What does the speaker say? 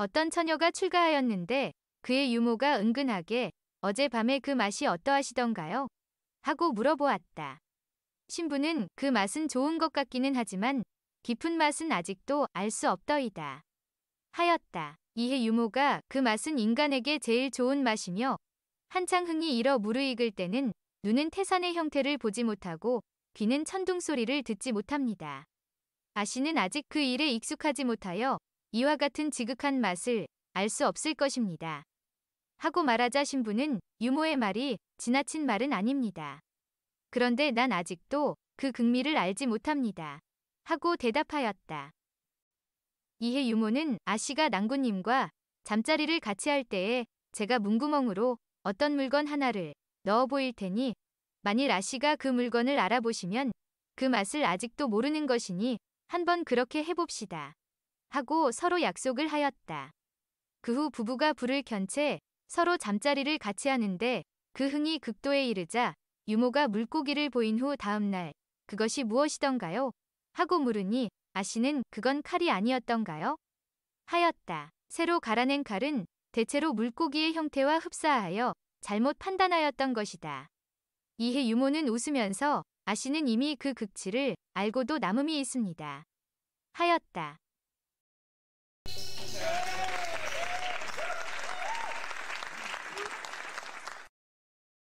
어떤 처녀가 출가하였는데 그의 유모가 은근하게 어젯밤에그 맛이 어떠하시던가요? 하고 물어보았다. 신부는 그 맛은 좋은 것 같기는 하지만 깊은 맛은 아직도 알 수 없더이다. 하였다. 이에 유모가 그 맛은 인간에게 제일 좋은 맛이며 한창 흥이 일어 무르익을 때는 눈은 태산의 형태를 보지 못하고 귀는 천둥 소리를 듣지 못합니다. 아씨는 아직 그 일에 익숙하지 못하여 이와 같은 지극한 맛을 알 수 없을 것입니다. 하고 말하자 신부는 유모의 말이 지나친 말은 아닙니다. 그런데 난 아직도 그 극미를 알지 못합니다. 하고 대답하였다. 이에 유모는 아씨가 낭군님과 잠자리를 같이 할 때에 제가 문구멍으로 어떤 물건 하나를 넣어 보일 테니 만일 아씨가 그 물건을 알아보시면 그 맛을 아직도 모르는 것이니 한번 그렇게 해봅시다. 하고 서로 약속을 하였다. 그 후 부부가 불을 켠 채 서로 잠자리를 같이 하는데 그 흥이 극도에 이르자 유모가 물고기를 보인 후 다음날 그것이 무엇이던가요? 하고 물으니 아씨는 그건 칼이 아니었던가요? 하였다. 새로 갈아낸 칼은 대체로 물고기의 형태와 흡사하여 잘못 판단하였던 것이다. 이해 유모는 웃으면서 아씨는 이미 그 극치를 알고도 남음이 있습니다. 하였다.